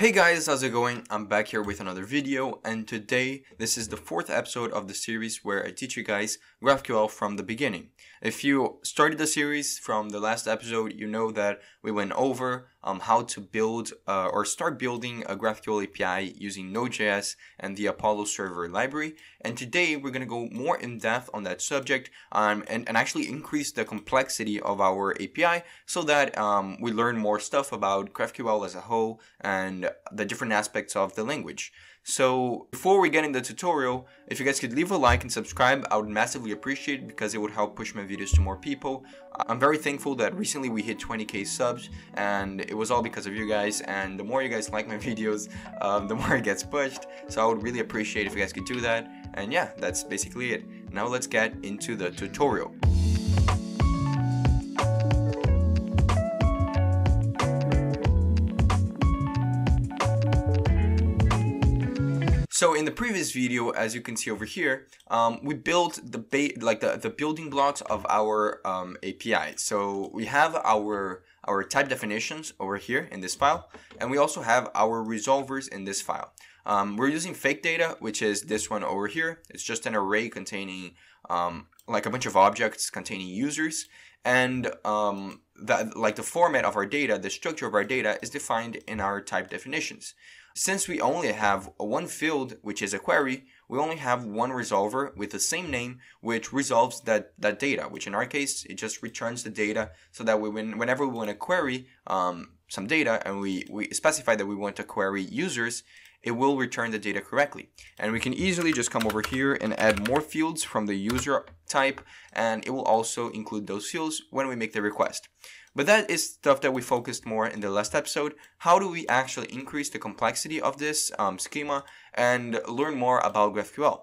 Hey guys, how's it going? I'm back here with another video and today this is the fourth episode of the series where I teach you guys GraphQL from the beginning. If you started the series from the last episode, you know that we went over um, how to build uh, or start building a GraphQL API using Node.js and the Apollo server library. And today we're going to go more in depth on that subject um, and, and actually increase the complexity of our API so that um, we learn more stuff about GraphQL as a whole and the different aspects of the language. So before we get into the tutorial, if you guys could leave a like and subscribe, I would massively appreciate it because it would help push my videos to more people. I'm very thankful that recently we hit 20k subs and it was all because of you guys and the more you guys like my videos, um, the more it gets pushed. So I would really appreciate if you guys could do that. And yeah, that's basically it. Now let's get into the tutorial. So in the previous video, as you can see over here, um, we built the like the, the building blocks of our um, API. So we have our our type definitions over here in this file, and we also have our resolvers in this file. Um, we're using fake data, which is this one over here. It's just an array containing um, like a bunch of objects containing users, and um, that like the format of our data, the structure of our data is defined in our type definitions. Since we only have one field, which is a query, we only have one resolver with the same name, which resolves that, that data, which in our case, it just returns the data so that we, whenever we want to query um, some data and we, we specify that we want to query users, it will return the data correctly. And we can easily just come over here and add more fields from the user type, and it will also include those fields when we make the request. But that is stuff that we focused more in the last episode. How do we actually increase the complexity of this um, schema and learn more about GraphQL?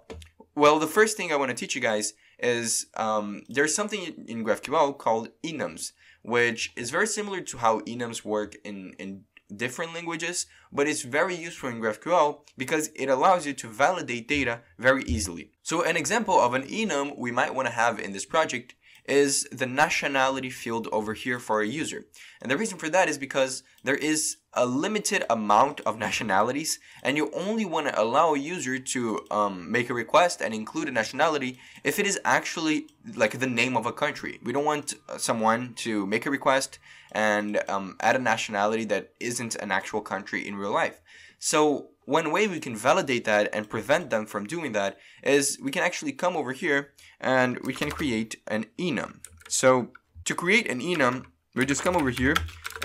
Well, the first thing I want to teach you guys is um, there's something in GraphQL called enums, which is very similar to how enums work in, in different languages, but it's very useful in GraphQL because it allows you to validate data very easily. So an example of an enum we might want to have in this project is the nationality field over here for a user. And the reason for that is because there is a limited amount of nationalities and you only want to allow a user to um, make a request and include a nationality if it is actually like the name of a country. We don't want uh, someone to make a request and um, add a nationality that isn't an actual country in real life. So one way we can validate that and prevent them from doing that is we can actually come over here and we can create an enum. So to create an enum, we just come over here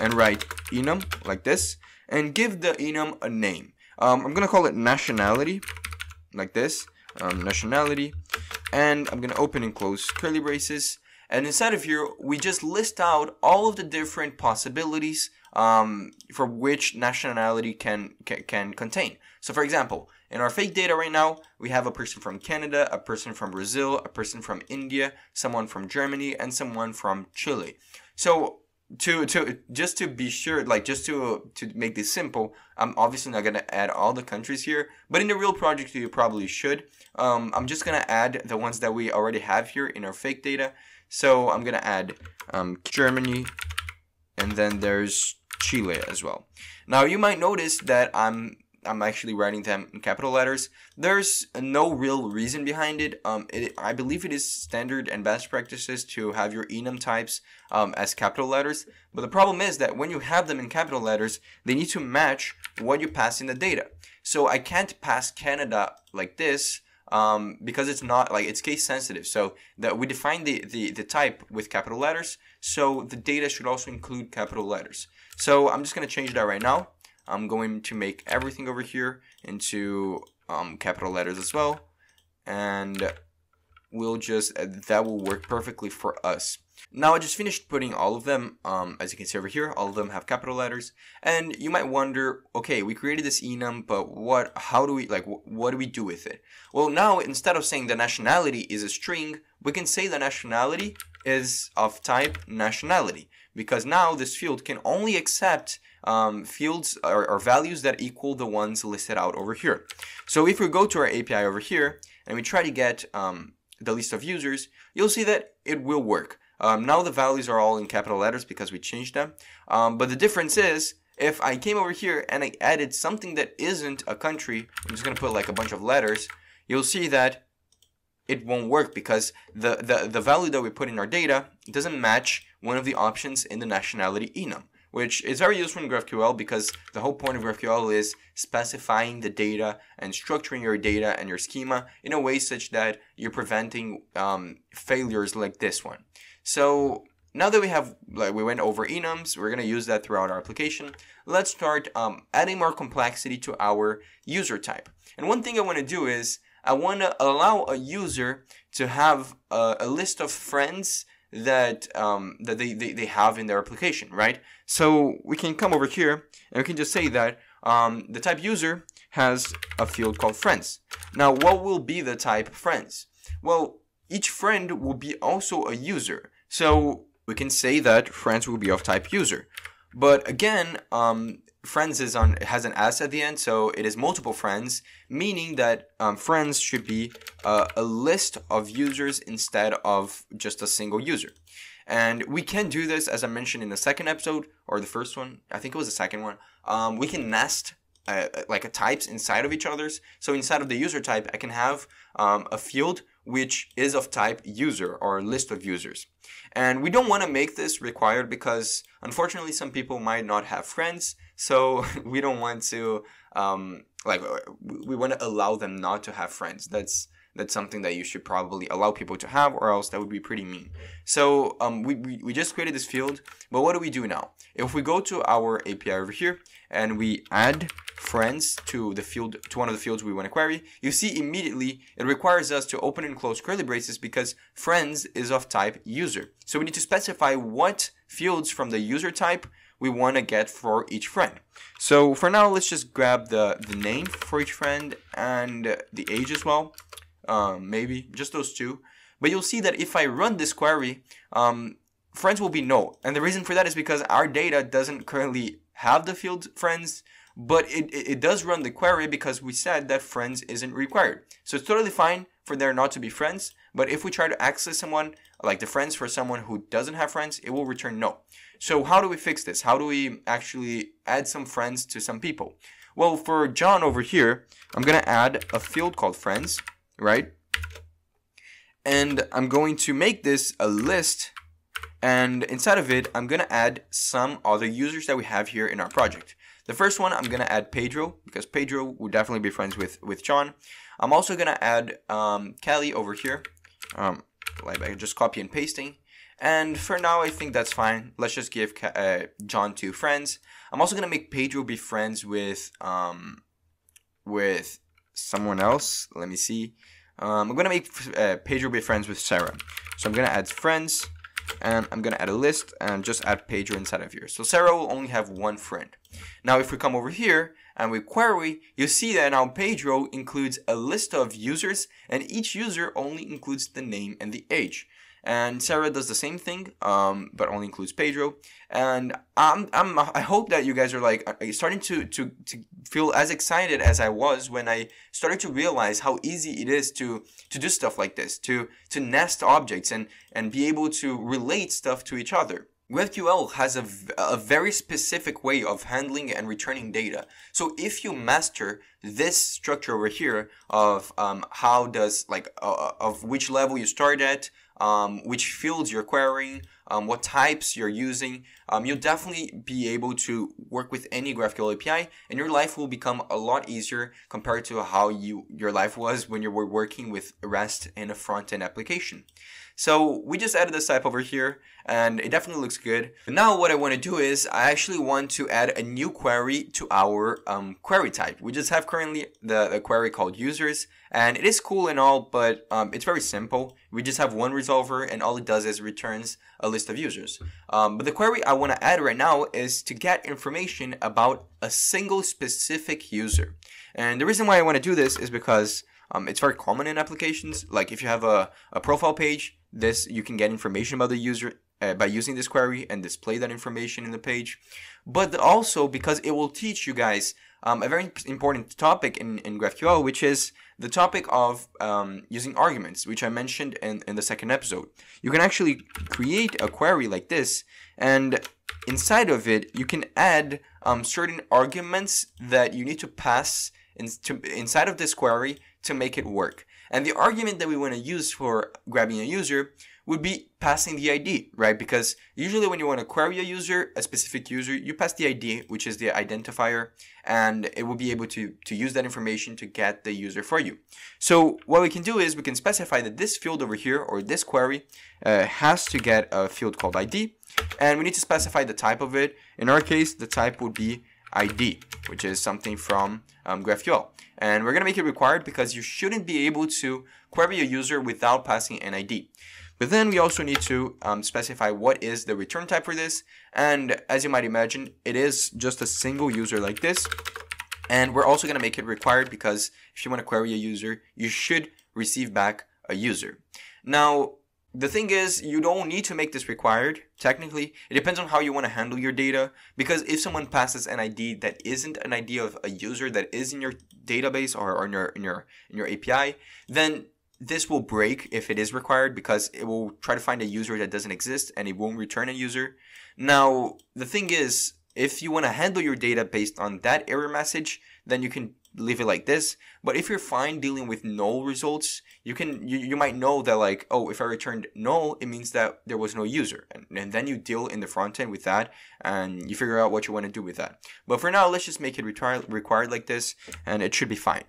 and write enum like this and give the enum a name. Um, I'm gonna call it nationality like this, um, nationality, and I'm gonna open and close curly braces. And inside of here, we just list out all of the different possibilities um, for which nationality can, can can contain. So, for example, in our fake data right now, we have a person from Canada, a person from Brazil, a person from India, someone from Germany, and someone from Chile. So to to just to be sure, like just to to make this simple, I'm obviously not gonna add all the countries here, but in the real project you probably should. Um, I'm just gonna add the ones that we already have here in our fake data. So I'm gonna add um, Germany, and then there's Chile as well. Now you might notice that I'm I'm actually writing them in capital letters. There's no real reason behind it. Um, it, I believe it is standard and best practices to have your enum types um, as capital letters. But the problem is that when you have them in capital letters, they need to match what you pass in the data. So I can't pass Canada like this um, because it's not like it's case sensitive. So that we define the, the, the type with capital letters. So the data should also include capital letters. So I'm just going to change that right now. I'm going to make everything over here into um, capital letters as well. And will just, uh, that will work perfectly for us. Now I just finished putting all of them, um, as you can see over here, all of them have capital letters, and you might wonder, okay, we created this enum, but what, how do we, like, wh what do we do with it? Well, now, instead of saying the nationality is a string, we can say the nationality is of type nationality, because now this field can only accept um, fields or, or values that equal the ones listed out over here. So if we go to our API over here, and we try to get um, the list of users, you'll see that it will work. Um, now the values are all in capital letters because we changed them. Um, but the difference is, if I came over here and I added something that isn't a country, I'm just gonna put like a bunch of letters, you'll see that it won't work because the, the, the value that we put in our data doesn't match one of the options in the nationality enum which is very useful in GraphQL because the whole point of GraphQL is specifying the data and structuring your data and your schema in a way such that you're preventing um, failures like this one. So now that we have, like we went over enums, we're gonna use that throughout our application. Let's start um, adding more complexity to our user type. And one thing I wanna do is, I wanna allow a user to have a, a list of friends that um, that they, they, they have in their application, right? So we can come over here and we can just say that um, the type user has a field called friends. Now, what will be the type friends? Well, each friend will be also a user. So we can say that friends will be of type user. But again, um, friends is on has an s at the end, so it is multiple friends, meaning that um, friends should be uh, a list of users instead of just a single user. And we can do this, as I mentioned in the second episode or the first one. I think it was the second one. Um, we can nest uh, like a types inside of each others. So inside of the user type, I can have um, a field which is of type user or list of users. And we don't want to make this required because unfortunately some people might not have friends, so we don't want to um, like we want to allow them not to have friends. That's that's something that you should probably allow people to have or else that would be pretty mean. So um, we, we, we just created this field, but what do we do now? If we go to our API over here and we add friends to the field to one of the fields we want to query, you see immediately it requires us to open and close curly braces because friends is of type user. So we need to specify what fields from the user type we want to get for each friend. So for now, let's just grab the, the name for each friend and the age as well um, maybe just those two. But you'll see that if I run this query, um, friends will be no. And the reason for that is because our data doesn't currently have the field friends, but it, it, does run the query because we said that friends isn't required. So it's totally fine for there not to be friends, but if we try to access someone, like the friends for someone who doesn't have friends, it will return no. So how do we fix this? How do we actually add some friends to some people? Well, for John over here, I'm gonna add a field called friends, right? And I'm going to make this a list and inside of it, I'm gonna add some other users that we have here in our project. The first one, I'm gonna add Pedro because Pedro will definitely be friends with, with John. I'm also gonna add um, Kelly over here. Um, like I just copy and pasting. And for now, I think that's fine. Let's just give uh, John two friends. I'm also gonna make Pedro be friends with um, with someone else. Let me see. Um, I'm going to make uh, Pedro be friends with Sarah. So I'm going to add friends and I'm going to add a list and just add Pedro inside of here. So Sarah will only have one friend. Now if we come over here and we query, you will see that now Pedro includes a list of users and each user only includes the name and the age. And Sarah does the same thing, um, but only includes Pedro. And I'm, I'm, I hope that you guys are like starting to, to, to feel as excited as I was when I started to realize how easy it is to, to do stuff like this, to, to nest objects and, and be able to relate stuff to each other. GraphQL has a, a very specific way of handling and returning data. So if you master this structure over here of um, how does like uh, of which level you start at, um, which fields you're querying, um, what types you're using. Um, you'll definitely be able to work with any GraphQL API and your life will become a lot easier compared to how you your life was when you were working with REST in a front-end application. So we just added this type over here and it definitely looks good. But now what I want to do is I actually want to add a new query to our um, query type. We just have currently the, the query called users and it is cool and all, but um, it's very simple. We just have one resolver and all it does is returns a list of users. Um, but the query I want to add right now is to get information about a single specific user. And the reason why I want to do this is because um, it's very common in applications. Like if you have a, a profile page, this you can get information about the user uh, by using this query and display that information in the page. But also because it will teach you guys um, a very important topic in, in GraphQL, which is the topic of um, using arguments, which I mentioned in, in the second episode. You can actually create a query like this, and inside of it, you can add um, certain arguments that you need to pass in, to, inside of this query to make it work. And the argument that we want to use for grabbing a user would be passing the ID, right? Because usually when you want to query a user, a specific user, you pass the ID, which is the identifier, and it will be able to, to use that information to get the user for you. So what we can do is we can specify that this field over here or this query uh, has to get a field called ID, and we need to specify the type of it. In our case, the type would be ID, which is something from um, GraphQL. And we're going to make it required because you shouldn't be able to query a user without passing an ID. But then we also need to um, specify what is the return type for this. And as you might imagine, it is just a single user like this. And we're also going to make it required because if you want to query a user, you should receive back a user. Now, the thing is, you don't need to make this required, technically. It depends on how you want to handle your data, because if someone passes an ID that isn't an ID of a user that is in your database or, or in, your, in, your, in your API, then this will break if it is required because it will try to find a user that doesn't exist and it won't return a user. Now, the thing is, if you want to handle your data based on that error message, then you can leave it like this. But if you're fine dealing with null results, you can you, you might know that like, oh, if I returned null, it means that there was no user. And, and then you deal in the front end with that and you figure out what you want to do with that. But for now, let's just make it required like this and it should be fine.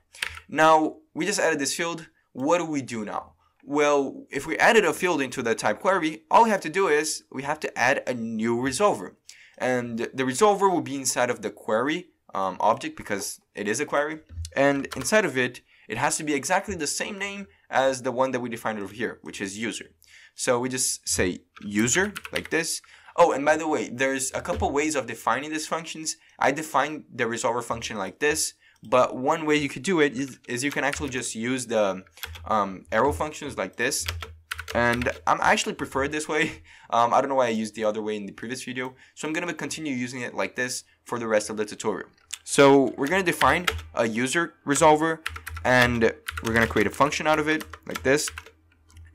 Now, we just added this field what do we do now? Well, if we added a field into the type query, all we have to do is we have to add a new resolver. And the resolver will be inside of the query um, object because it is a query. And inside of it, it has to be exactly the same name as the one that we defined over here, which is user. So we just say user like this. Oh, and by the way, there's a couple ways of defining these functions. I define the resolver function like this. But one way you could do it is, is you can actually just use the um, arrow functions like this. And I'm actually prefer this way. Um, I don't know why I used the other way in the previous video. So I'm going to continue using it like this for the rest of the tutorial. So we're going to define a user resolver and we're going to create a function out of it like this.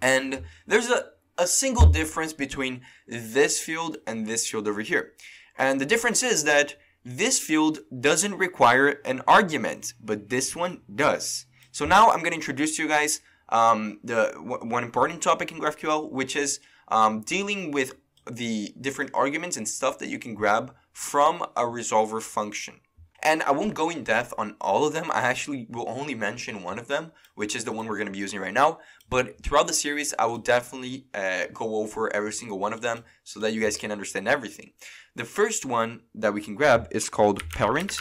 And there's a, a single difference between this field and this field over here. And the difference is that this field doesn't require an argument, but this one does. So now I'm going to introduce to you guys um, the one important topic in GraphQL, which is um, dealing with the different arguments and stuff that you can grab from a resolver function. And I won't go in depth on all of them. I actually will only mention one of them, which is the one we're going to be using right now. But throughout the series, I will definitely uh, go over every single one of them so that you guys can understand everything. The first one that we can grab is called parent.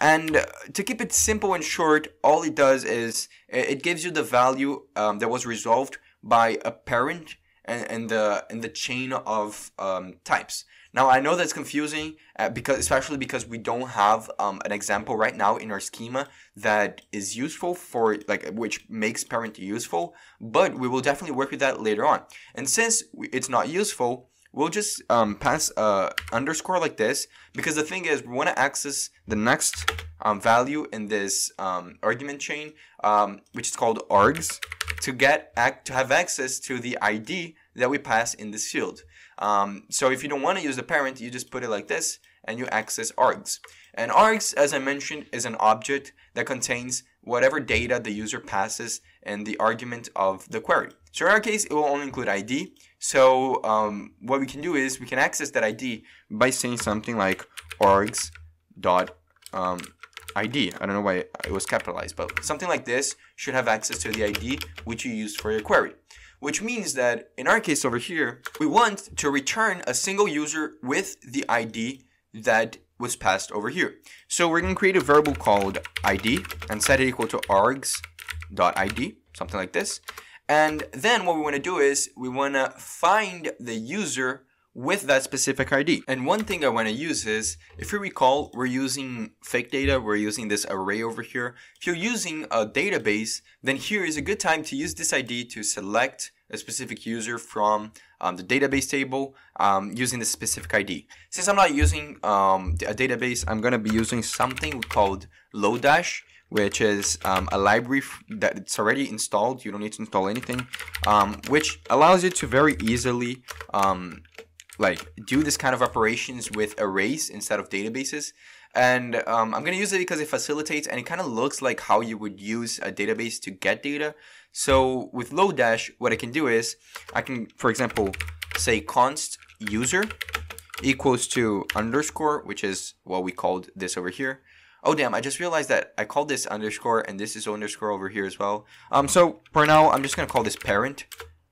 And to keep it simple and short, all it does is it gives you the value um, that was resolved by a parent and, and the and the chain of um, types. Now I know that's confusing uh, because especially because we don't have um, an example right now in our schema that is useful for like which makes parent useful, but we will definitely work with that later on. And since it's not useful, we'll just um, pass a uh, underscore like this because the thing is we want to access the next um, value in this um, argument chain um, which is called args to get to have access to the ID that we pass in this field. Um, so if you don't want to use the parent, you just put it like this and you access args. And args, as I mentioned, is an object that contains whatever data the user passes in the argument of the query. So in our case, it will only include ID. So um, what we can do is we can access that ID by saying something like args dot um, ID. I don't know why it was capitalized, but something like this should have access to the ID which you used for your query which means that in our case over here, we want to return a single user with the ID that was passed over here. So we're gonna create a variable called ID and set it equal to args.id, something like this. And then what we wanna do is we wanna find the user with that specific ID. And one thing I want to use is, if you recall, we're using fake data, we're using this array over here. If you're using a database, then here is a good time to use this ID to select a specific user from um, the database table um, using the specific ID. Since I'm not using um, a database, I'm going to be using something called Lodash, which is um, a library that it's already installed. You don't need to install anything, um, which allows you to very easily um, like do this kind of operations with arrays instead of databases. And um, I'm gonna use it because it facilitates and it kind of looks like how you would use a database to get data. So with Lodash, what I can do is I can, for example, say const user equals to underscore, which is what we called this over here. Oh damn, I just realized that I called this underscore and this is underscore over here as well. Um, so for now, I'm just gonna call this parent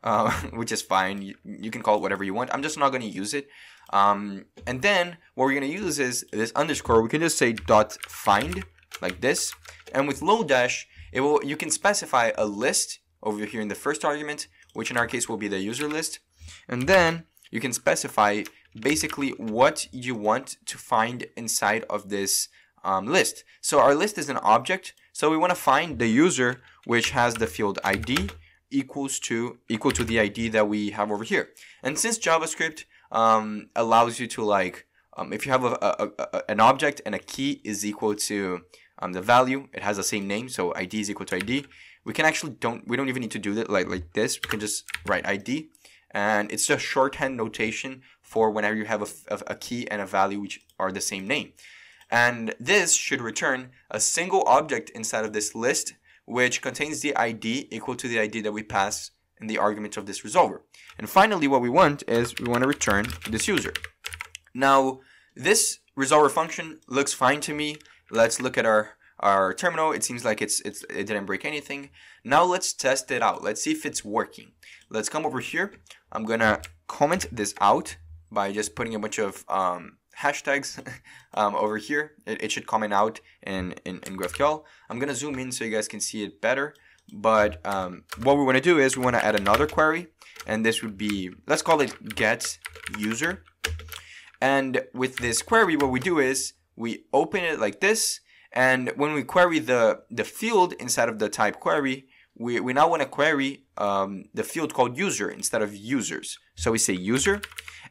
um, which is fine. You, you, can call it whatever you want. I'm just not going to use it. Um, and then what we're going to use is this underscore. We can just say dot find like this. And with Lodash, it will you can specify a list over here in the first argument, which in our case will be the user list. And then you can specify basically what you want to find inside of this um, list. So our list is an object. So we want to find the user, which has the field ID equals to equal to the ID that we have over here. And since JavaScript um, allows you to like, um, if you have a, a, a, an object and a key is equal to um, the value, it has the same name, so ID is equal to ID. We can actually don't, we don't even need to do that like, like this. We can just write ID and it's just shorthand notation for whenever you have a, a key and a value which are the same name. And this should return a single object inside of this list which contains the id equal to the id that we pass in the argument of this resolver. And finally, what we want is we want to return this user. Now, this resolver function looks fine to me. Let's look at our our terminal. It seems like it's, it's it didn't break anything. Now let's test it out. Let's see if it's working. Let's come over here. I'm gonna comment this out by just putting a bunch of um, hashtags um, over here. It, it, should comment out in, in, in GraphQL. I'm going to zoom in so you guys can see it better. But um, what we want to do is we want to add another query. And this would be, let's call it get user. And with this query, what we do is we open it like this. And when we query the, the field inside of the type query, we, we now want to query um, the field called user instead of users. So we say user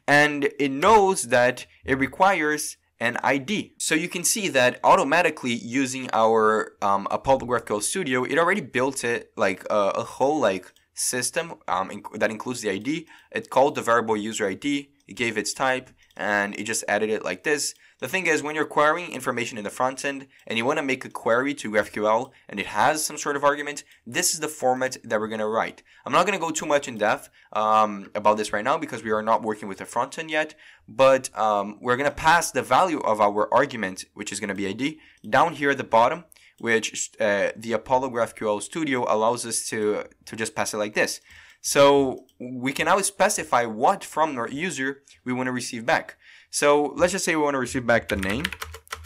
and it knows that it requires an ID. So you can see that automatically using our um, Apollo GraphQL Studio, it already built it like a, a whole like system um, inc that includes the ID. It called the variable user ID, it gave its type, and it just added it like this. The thing is, when you're querying information in the front end and you want to make a query to GraphQL and it has some sort of argument, this is the format that we're going to write. I'm not going to go too much in depth um, about this right now because we are not working with the front end yet, but um, we're going to pass the value of our argument, which is going to be ID, down here at the bottom which uh, the Apollo GraphQL Studio allows us to, to just pass it like this. So we can now specify what from our user we want to receive back. So let's just say we want to receive back the name,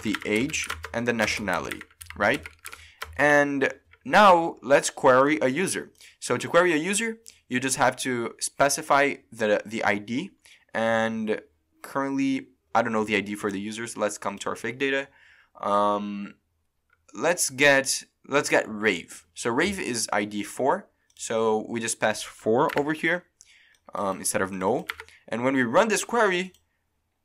the age, and the nationality, right? And now let's query a user. So to query a user, you just have to specify the, the ID and currently, I don't know the ID for the users. Let's come to our fake data. Um, let's get, let's get rave. So rave is ID four. So we just pass four over here um, instead of no. And when we run this query,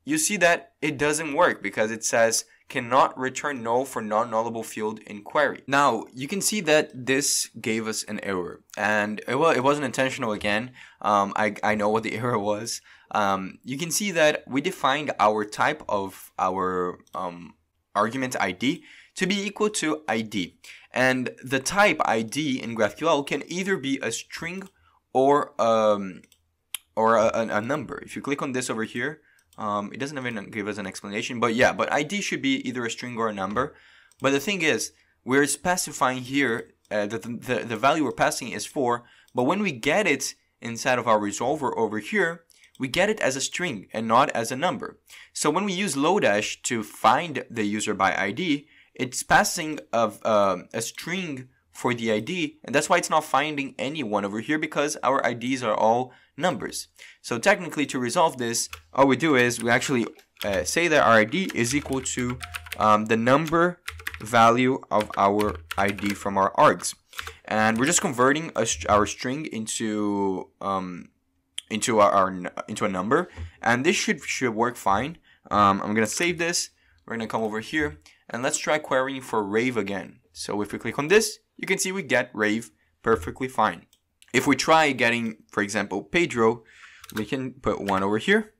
you see that it doesn't work because it says cannot return null for non-nullable field in query. Now, you can see that this gave us an error, and it, uh, was, it wasn't intentional again. Um, I, I know what the error was. Um, you can see that we defined our type of our um, argument ID to be equal to ID. And the type ID in GraphQL can either be a string or, um, or a, a number. If you click on this over here, um, it doesn't even give us an explanation, but yeah, but ID should be either a string or a number. But the thing is, we're specifying here uh, that the, the, value we're passing is 4, but when we get it inside of our resolver over here, we get it as a string and not as a number. So when we use Lodash to find the user by ID, it's passing of uh, a string for the ID, and that's why it's not finding anyone over here because our IDs are all numbers. So technically to resolve this, all we do is we actually uh, say that our ID is equal to um, the number value of our ID from our args. And we're just converting st our string into um, into our, our, into a number, and this should should work fine. Um, I'm gonna save this. We're gonna come over here and let's try querying for rave again. So if we click on this, you can see we get Rave perfectly fine. If we try getting, for example, Pedro, we can put one over here.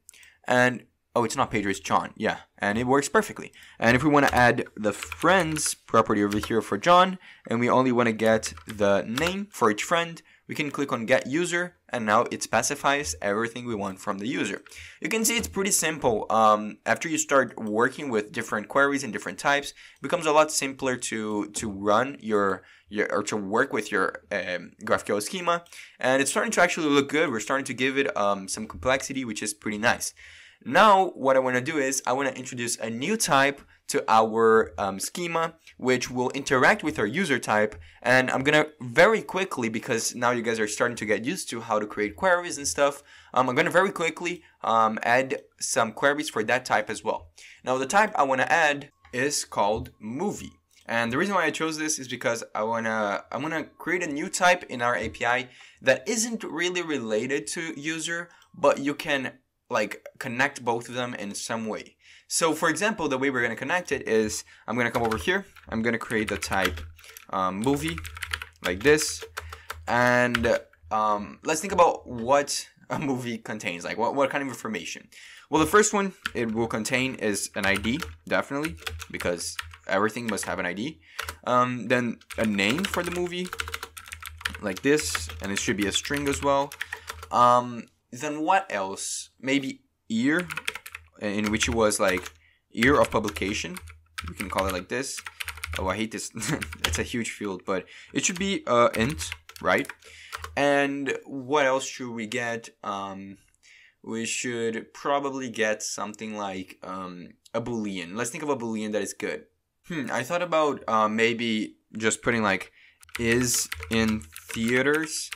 And, oh, it's not Pedro, it's John. Yeah, and it works perfectly. And if we want to add the friends property over here for John, and we only want to get the name for each friend, we can click on get user and now it specifies everything we want from the user. You can see it's pretty simple. Um, after you start working with different queries and different types, it becomes a lot simpler to, to run your, your or to work with your um, GraphQL schema. And it's starting to actually look good. We're starting to give it um, some complexity, which is pretty nice. Now, what I want to do is I want to introduce a new type to our um, schema, which will interact with our user type. And I'm gonna very quickly, because now you guys are starting to get used to how to create queries and stuff, um, I'm gonna very quickly um, add some queries for that type as well. Now the type I wanna add is called movie. And the reason why I chose this is because I wanna I wanna create a new type in our API that isn't really related to user, but you can like connect both of them in some way. So for example, the way we're gonna connect it is I'm gonna come over here, I'm gonna create the type um, movie like this, and um, let's think about what a movie contains, like what, what kind of information. Well, the first one it will contain is an ID, definitely, because everything must have an ID. Um, then a name for the movie, like this, and it should be a string as well. Um, then what else? Maybe year, uh, in which it was like year of publication. We can call it like this. Oh, I hate this. it's a huge field, but it should be uh, int, right? And what else should we get? Um, we should probably get something like um, a boolean. Let's think of a boolean that is good. Hmm, I thought about uh, maybe just putting like is in theaters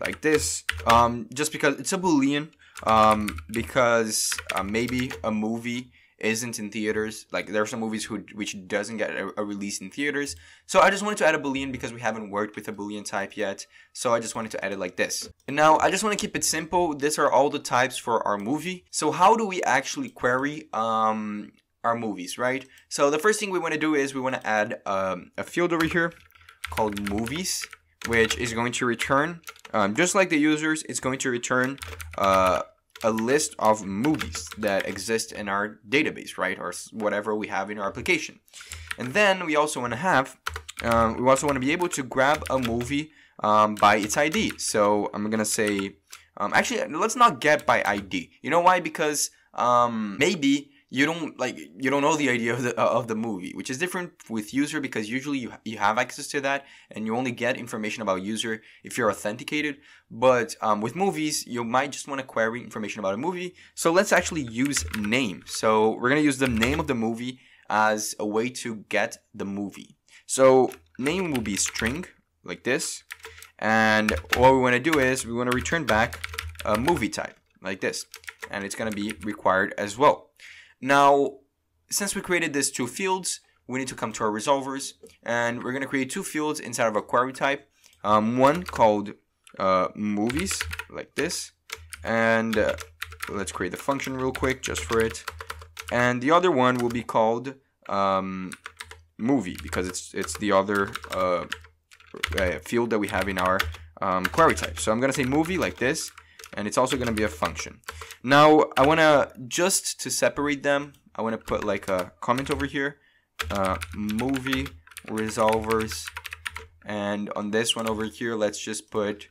like this, um, just because it's a boolean, um, because uh, maybe a movie isn't in theaters. Like there are some movies who which doesn't get a, a, release in theaters. So I just wanted to add a boolean because we haven't worked with a boolean type yet. So I just wanted to add it like this. And now I just want to keep it simple. These are all the types for our movie. So how do we actually query um, our movies, right? So the first thing we want to do is we want to add um, a field over here called movies which is going to return, um, just like the users, it's going to return uh, a list of movies that exist in our database, right? Or whatever we have in our application. And then we also want to have, um, we also want to be able to grab a movie um, by its ID. So I'm going to say, um, actually, let's not get by ID. You know why? Because um, maybe you don't like you don't know the idea of the uh, of the movie, which is different with user because usually you you have access to that and you only get information about user if you're authenticated. But um, with movies, you might just want to query information about a movie. So let's actually use name. So we're gonna use the name of the movie as a way to get the movie. So name will be string like this, and what we want to do is we want to return back a movie type like this, and it's gonna be required as well. Now, since we created these two fields, we need to come to our resolvers and we're going to create two fields inside of a query type. Um, one called uh, movies like this and uh, let's create the function real quick just for it and the other one will be called um, movie because it's it's the other uh, uh field that we have in our um, query type so I'm gonna say movie like this and it's also going to be a function. Now, I want to, just to separate them, I want to put like a comment over here, uh, movie resolvers, and on this one over here, let's just put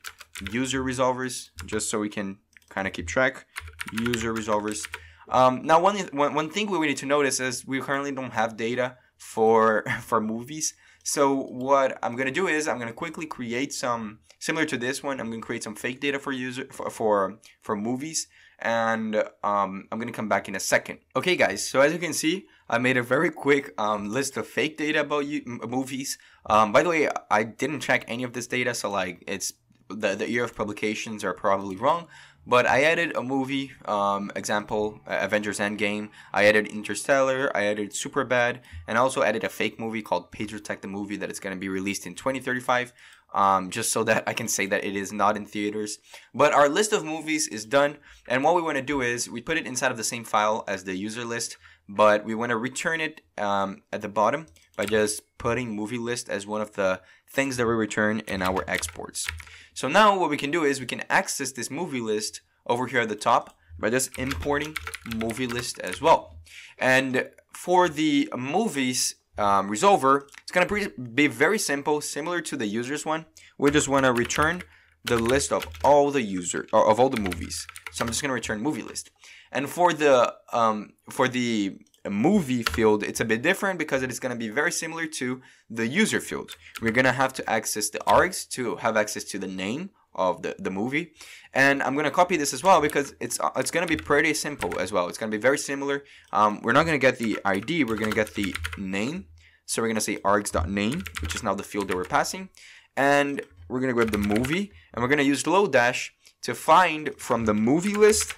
user resolvers, just so we can kind of keep track, user resolvers. Um, now, one, one, one thing we need to notice is we currently don't have data for, for movies. So what I'm going to do is I'm going to quickly create some Similar to this one, I'm going to create some fake data for user for for, for movies, and um, I'm going to come back in a second. Okay, guys. So as you can see, I made a very quick um, list of fake data about you, movies. Um, by the way, I didn't check any of this data, so like it's the the year of publications are probably wrong but I added a movie um, example, uh, Avengers Endgame. I added Interstellar. I added Superbad, and I also added a fake movie called Pager Tech, the movie that is going to be released in 2035 um, just so that I can say that it is not in theaters. But our list of movies is done, and what we want to do is we put it inside of the same file as the user list, but we want to return it um, at the bottom by just putting movie list as one of the things that we return in our exports. So now what we can do is we can access this movie list over here at the top by just importing movie list as well. And for the movies, um, resolver, it's going to be very simple, similar to the users one. We just want to return the list of all the user or of all the movies. So I'm just going to return movie list. And for the um, for the movie field, it's a bit different because it is going to be very similar to the user field. We're going to have to access the args to have access to the name of the, the movie. And I'm going to copy this as well because it's it's going to be pretty simple as well. It's going to be very similar. Um, we're not going to get the ID. We're going to get the name so we're going to say args.name, which is now the field that we're passing. And we're going to grab the movie and we're going to use Lodash to find from the movie list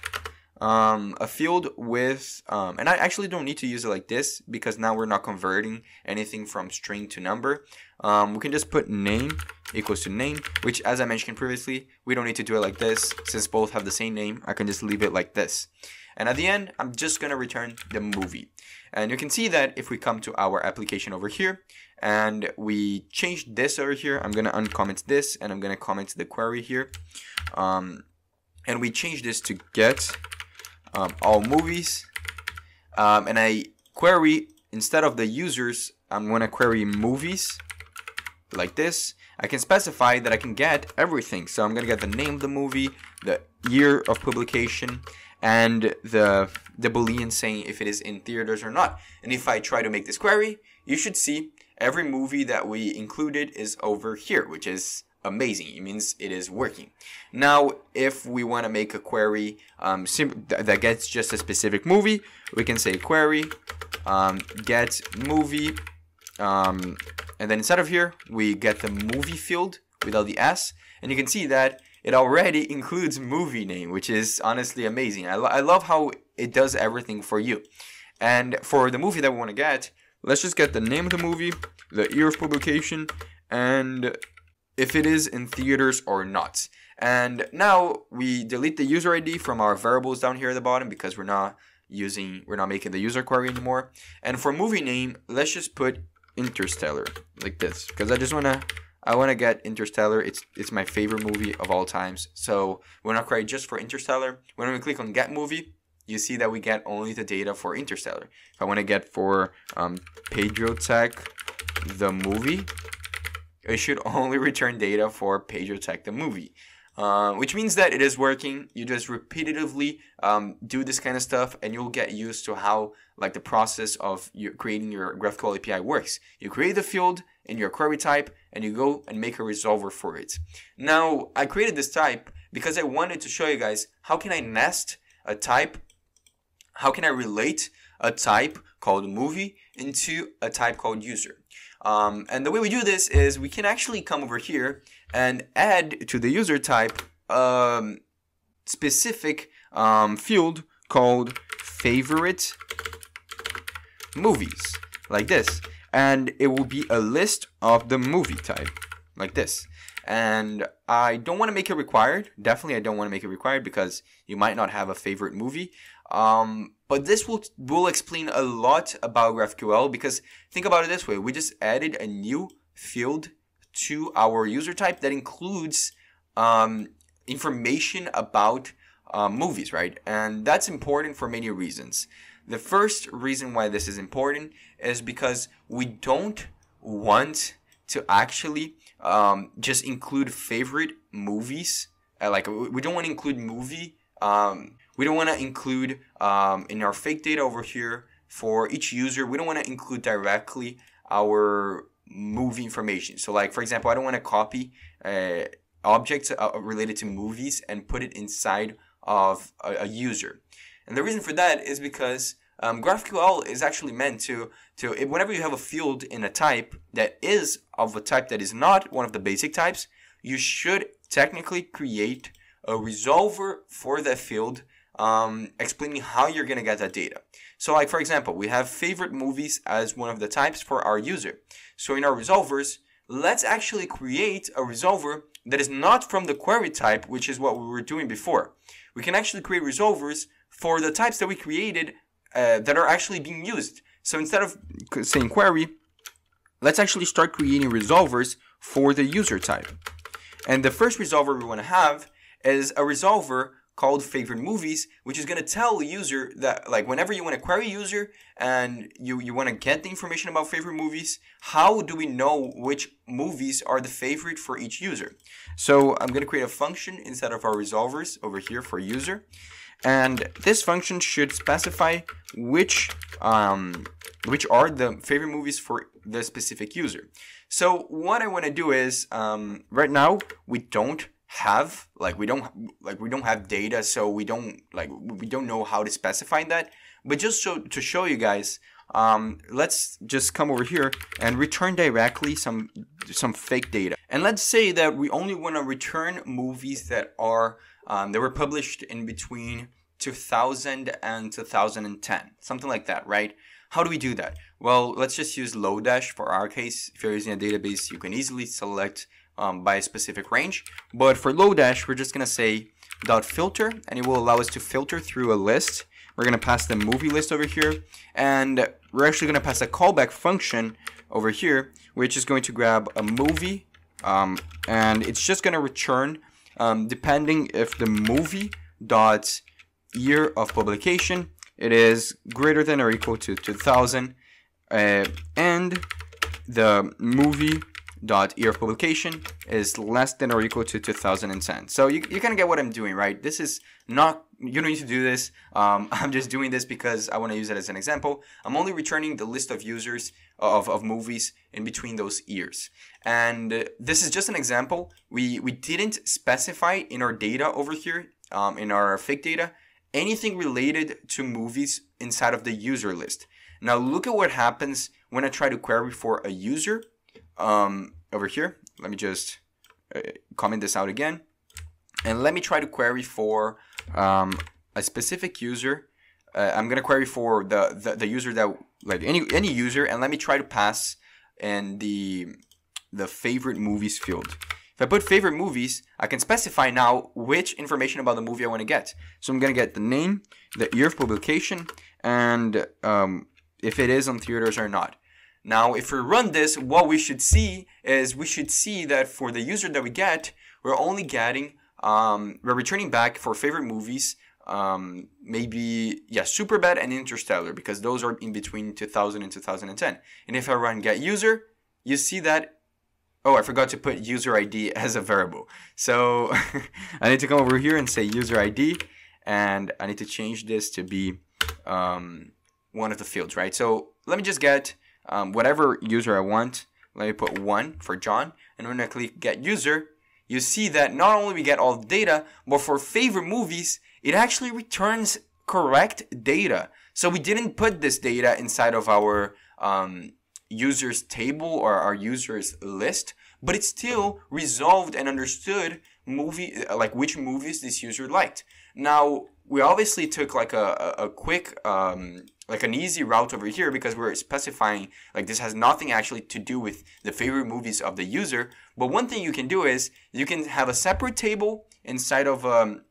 um, a field with, um, and I actually don't need to use it like this because now we're not converting anything from string to number. Um, we can just put name equals to name, which as I mentioned previously, we don't need to do it like this. Since both have the same name, I can just leave it like this. And at the end, I'm just gonna return the movie. And you can see that if we come to our application over here and we change this over here, I'm going to uncomment this and I'm going to comment the query here. Um, and we change this to get um, all movies. Um, and I query, instead of the users, I'm going to query movies like this. I can specify that I can get everything. So I'm going to get the name of the movie, the year of publication, and the, the Boolean saying if it is in theaters or not. And if I try to make this query, you should see every movie that we included is over here, which is amazing. It means it is working. Now, if we want to make a query um, that gets just a specific movie, we can say query um, get movie, um, and then instead of here, we get the movie field without the S, and you can see that it already includes movie name, which is honestly amazing. I, lo- I love how it does everything for you. And for the movie that we want to get, let's just get the name of the movie, the year of publication, and if it is in theaters or not. And now we delete the user ID from our variables down here at the bottom because we're not using, we're not making the user query anymore. And for movie name, let's just put Interstellar like this because I just want to I want to get Interstellar. It's it's my favorite movie of all times. So when I query just for Interstellar, when we click on Get Movie, you see that we get only the data for Interstellar. If I want to get for um, Pedro Tech, the movie, it should only return data for Pedro Tech, the movie. Uh, which means that it is working. You just repetitively um, do this kind of stuff, and you'll get used to how like the process of your, creating your GraphQL API works. You create the field in your query type, and you go and make a resolver for it. Now, I created this type because I wanted to show you guys how can I nest a type, how can I relate a type called movie into a type called user. Um, and the way we do this is we can actually come over here and add to the user type um, specific um, field called favorite movies like this and it will be a list of the movie type like this and I don't want to make it required definitely I don't want to make it required because you might not have a favorite movie um, but this will will explain a lot about GraphQL because think about it this way we just added a new field to our user type that includes um, information about uh, movies, right? And that's important for many reasons. The first reason why this is important is because we don't want to actually um, just include favorite movies. Uh, like we don't want to include movie. Um, we don't want to include um, in our fake data over here for each user. We don't want to include directly our move information. So like, for example, I don't want to copy uh, objects uh, related to movies and put it inside of a, a user. And the reason for that is because um, GraphQL is actually meant to to whenever you have a field in a type that is of a type that is not one of the basic types, you should technically create a resolver for that field um, explaining how you're going to get that data. So like for example, we have favorite movies as one of the types for our user. So in our resolvers, let's actually create a resolver that is not from the query type, which is what we were doing before. We can actually create resolvers for the types that we created uh, that are actually being used. So instead of saying query, let's actually start creating resolvers for the user type. And the first resolver we want to have is a resolver called favorite movies, which is going to tell the user that like whenever you want to query user and you, you want to get the information about favorite movies, how do we know which movies are the favorite for each user? So I'm going to create a function inside of our resolvers over here for user. And this function should specify which um, which are the favorite movies for the specific user. So what I want to do is, um, right now, we don't have like we don't like we don't have data so we don't like we don't know how to specify that but just so to show you guys um, let's just come over here and return directly some some fake data and let's say that we only want to return movies that are um, that were published in between 2000 and 2010 something like that right how do we do that well let's just use Lodash for our case if you're using a database you can easily select um, by a specific range. But for Lodash, we're just going to say dot filter, and it will allow us to filter through a list. We're going to pass the movie list over here, and we're actually going to pass a callback function over here, which is going to grab a movie, um, and it's just going to return um, depending if the movie dot year of publication it is greater than or equal to 2000 uh, and the movie dot year of publication is less than or equal to 2010. So you, you kind of get what I'm doing, right? This is not, you don't need to do this. Um, I'm just doing this because I want to use it as an example. I'm only returning the list of users of, of movies in between those years. And this is just an example. We, we didn't specify in our data over here, um, in our fake data, anything related to movies inside of the user list. Now look at what happens when I try to query for a user um, over here. Let me just uh, comment this out again. And let me try to query for um, a specific user. Uh, I'm gonna query for the, the, the user that like any any user, and let me try to pass and the the favorite movies field. If I put favorite movies, I can specify now which information about the movie I want to get. So I'm gonna get the name, the year of publication, and um, if it is on theaters or not. Now, if we run this, what we should see is we should see that for the user that we get, we're only getting, um, we're returning back for favorite movies, um, maybe, yeah, Superbad and Interstellar, because those are in between 2000 and 2010. And if I run get user, you see that, oh, I forgot to put user ID as a variable. So I need to come over here and say user ID, and I need to change this to be um, one of the fields, right? So let me just get um, whatever user I want. Let me put one for John. And when I click get user, you see that not only we get all the data, but for favorite movies, it actually returns correct data. So we didn't put this data inside of our um, users table or our users list, but it still resolved and understood movie like which movies this user liked. Now we obviously took like a, a, quick um, like an easy route over here because we're specifying like this has nothing actually to do with the favorite movies of the user but one thing you can do is you can have a separate table inside of um,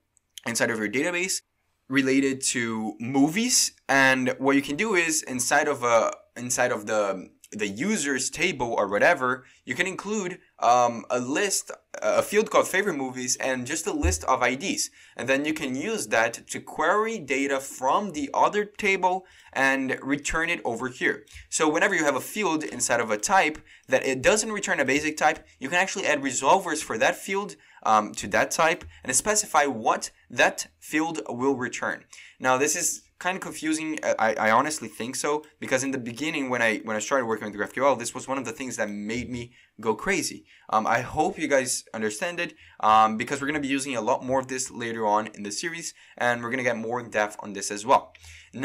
inside of your database related to movies and what you can do is inside of a uh, inside of the the users table or whatever you can include um, a list a field called favorite movies and just a list of IDs. And then you can use that to query data from the other table and return it over here. So whenever you have a field inside of a type that it doesn't return a basic type, you can actually add resolvers for that field um, to that type and specify what that field will return. Now this is kind of confusing. Uh, I, I honestly think so because in the beginning when I when I started working with GraphQL, this was one of the things that made me go crazy. Um, I hope you guys understand it um, because we're going to be using a lot more of this later on in the series and we're going to get more in depth on this as well.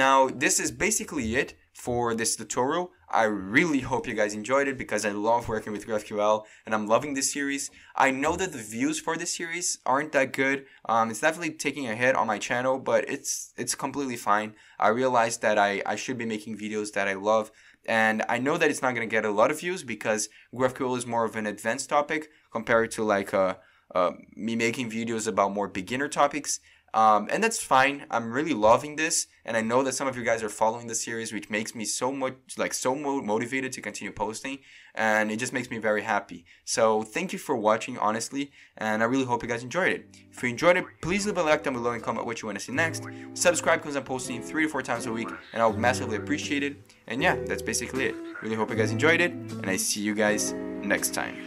Now this is basically it for this tutorial. I really hope you guys enjoyed it because I love working with GraphQL and I'm loving this series. I know that the views for this series aren't that good. Um, it's definitely taking a hit on my channel, but it's it's completely fine. I realized that I, I should be making videos that I love and I know that it's not going to get a lot of views because GraphQL is more of an advanced topic compared to like uh, uh, me making videos about more beginner topics. Um, and that's fine. I'm really loving this, and I know that some of you guys are following the series, which makes me so much like so mo- motivated to continue posting, and it just makes me very happy. So thank you for watching, honestly, and I really hope you guys enjoyed it. If you enjoyed it, please leave a like down below and comment what you want to see next. Subscribe because I'm posting three to four times a week, and I'll massively appreciate it. And yeah, that's basically it. Really hope you guys enjoyed it, and I see you guys next time.